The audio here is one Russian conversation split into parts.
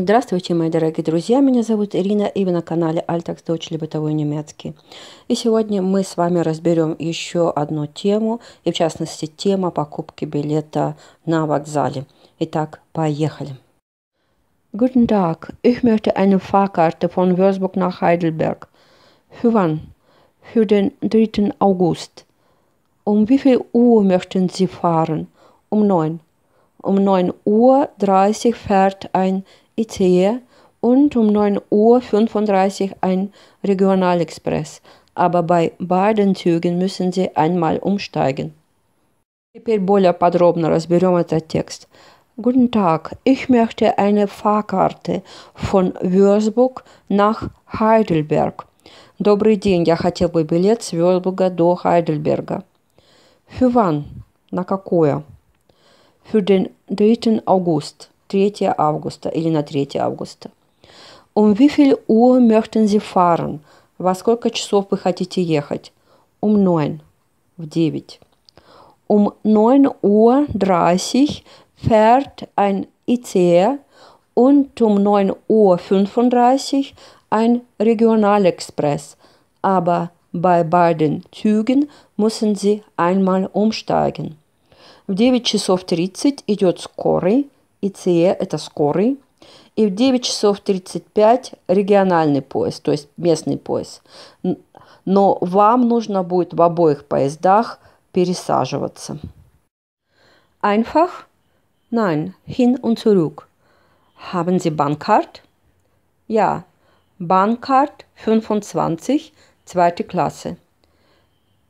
Здравствуйте, мои дорогие друзья! Меня зовут Ирина, и вы на канале Альтакс Дочли Бытовой Немецкий. И сегодня мы с вами разберем еще одну тему, и в частности тема покупки билета на вокзале. Итак, поехали! Guten Tag, ich möchte eine Fahrkarte von Würzburg nach Heidelberg. Für wann? Für den 3. August. Um wie viel Uhr möchten Sie fahren? Um 9. Um 9.30 Uhr fährt ein ICE und um 9.35 Uhr ein Regionalexpress, aber bei beiden Zügen müssen Sie einmal umsteigen. Теперь более подробно разберем этот текст. Guten Tag, ich möchte eine Fahrkarte von Würzburg nach Heidelberg. Добрый день, я хотел бы билет с Würzburg до Heidelberga. Für wann? На какое? Für den 3. August. 3. Augusta или на 3 августа. Um wie viel Uhr möchten Sie fahren? Во сколько часов вы хотите ехать? Um 9. В 9. Um 9 Uhr 30 fährt ein ICE und um 9 Uhr 35 ein Regionalexpress. Aber bei beiden Zügen müssen Sie einmal umsteigen. В 9 часов 30 идет скорый, ИЦЕ, это скорый. И в 9 часов 35 региональный поезд, то есть местный поезд. Но вам нужно будет в обоих поездах пересаживаться. Einfach? Nein, hin und zurück. Haben Sie Bahncard? Ja, Bahncard 25, zweite Klasse.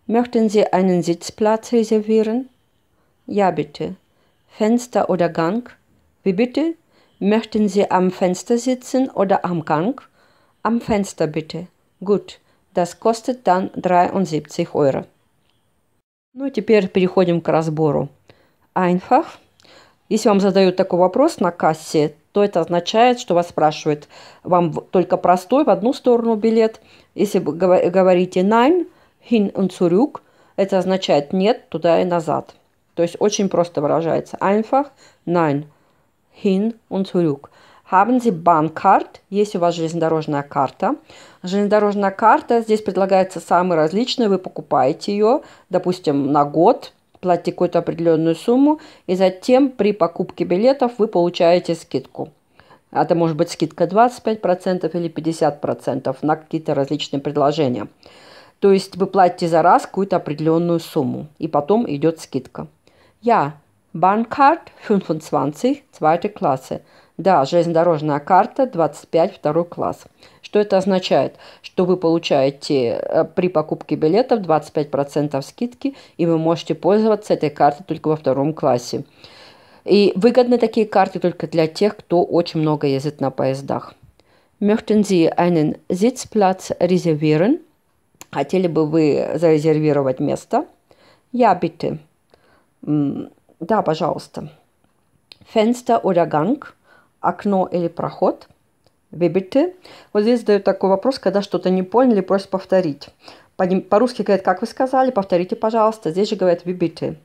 Möchten Sie einen Sitzplatz reservieren? Ja, bitte. Fenster oder Gang? Wie bitte? Möchten Sie am Fenster sitzen oder am Gang? Am Fenster bitte. Gut. Das kostet dann 73 Euro. Ну, теперь переходим к разбору. Einfach. Если вам задают такой вопрос на кассе, то это означает, что вас спрашивают, вам только простой в одну сторону билет. Если вы говорите nein, hin und zurück, это означает нет, туда и назад. То есть очень просто выражается. Einfach, nein hin und zurück. Haben Sie Bahncard? Есть у вас железнодорожная карта. Железнодорожная карта, здесь предлагается самые различные, вы покупаете ее, допустим, на год, платите какую-то определенную сумму, и затем при покупке билетов вы получаете скидку. Это может быть скидка 25% или 50% на какие-то различные предложения. То есть вы платите за раз какую-то определенную сумму, и потом идет скидка. Я Bahncard 25, zweite Klasse. Да, железнодорожная карта 25, второй класс. Что это означает? Что вы получаете э, при покупке билетов 25% скидки, и вы можете пользоваться этой картой только во втором классе. И выгодны такие карты только для тех, кто очень много ездит на поездах. Möchten Sie einen Sitzplatz reservieren? Хотели бы вы зарезервировать место? Я ja, bitte. Да, пожалуйста. Фенстер oder Gang, окно или проход. Wie bitte? Вот здесь задают такой вопрос, когда что-то не поняли, просят повторить. По-русски говорят, как вы сказали, повторите, пожалуйста. Здесь же говорят «Wie bitte?».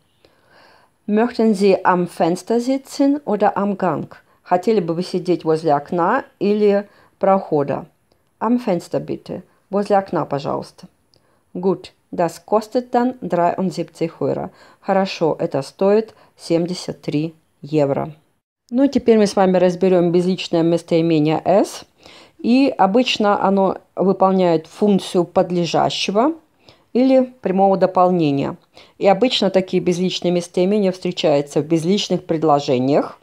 Möchten Sie am Fenster sitzen oder am Gang? Хотели бы вы сидеть возле окна или прохода? Am Fenster bitte. Возле окна, пожалуйста. Gut. Das kostet dann 73 Euro. Хорошо, это стоит 73 евро. Ну, теперь мы с вами разберем безличное местоимение «s». И обычно оно выполняет функцию подлежащего или прямого дополнения. И обычно такие безличные местоимения встречаются в безличных предложениях –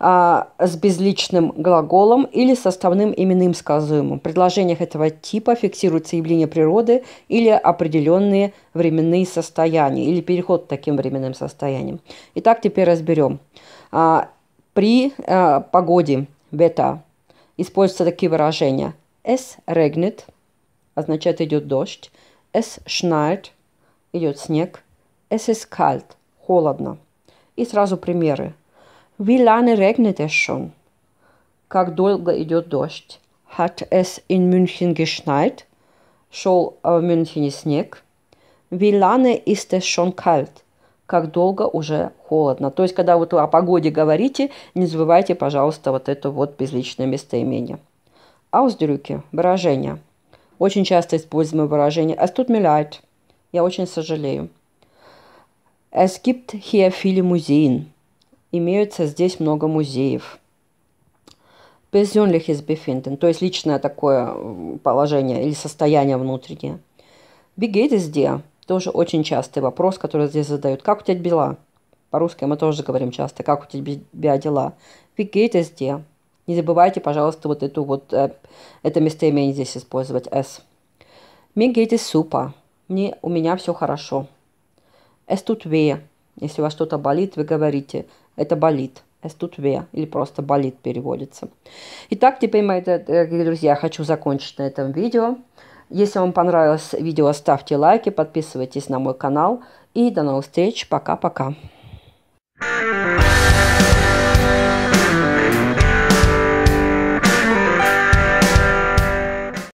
а, с безличным глаголом или составным именным сказуемым. В предложениях этого типа фиксируются явления природы или определенные временные состояния, или переход к таким временным состояниям. Итак, теперь разберем. А, при а, погоде бета используются такие выражения. Es regnet означает идет дождь. Es schneit идет снег. Es ist kalt холодно. И сразу примеры. Wie lange regnet es schon? Как долго идет дождь? Hat es in München geschneit? Шел в Мюнхене снег. Wie lange ist es schon kalt? Как долго уже холодно. То есть, когда вот вы о погоде говорите, не забывайте, пожалуйста, вот это вот безличное местоимение. Ausdrücke – выражения. Очень часто используемое выражение «Es tut mir leid» – «Я очень сожалею». Es gibt hier viele Museen – имеются здесь много музеев. из Befinden, то есть личное такое положение или состояние внутреннее. Wie из es Тоже очень частый вопрос, который здесь задают. Как у тебя дела? По-русски мы тоже говорим часто. Как у тебя дела? Wie из es Не забывайте, пожалуйста, вот эту вот, э, это местоимение здесь использовать, С. Mir geht es Мне, у меня все хорошо. Es tut weh. Если у вас что-то болит, вы говорите «это болит». Es tut или просто болит переводится. Итак, теперь, мои дорогие друзья, хочу закончить на этом видео. Если вам понравилось видео, ставьте лайки, подписывайтесь на мой канал. И до новых встреч. Пока-пока.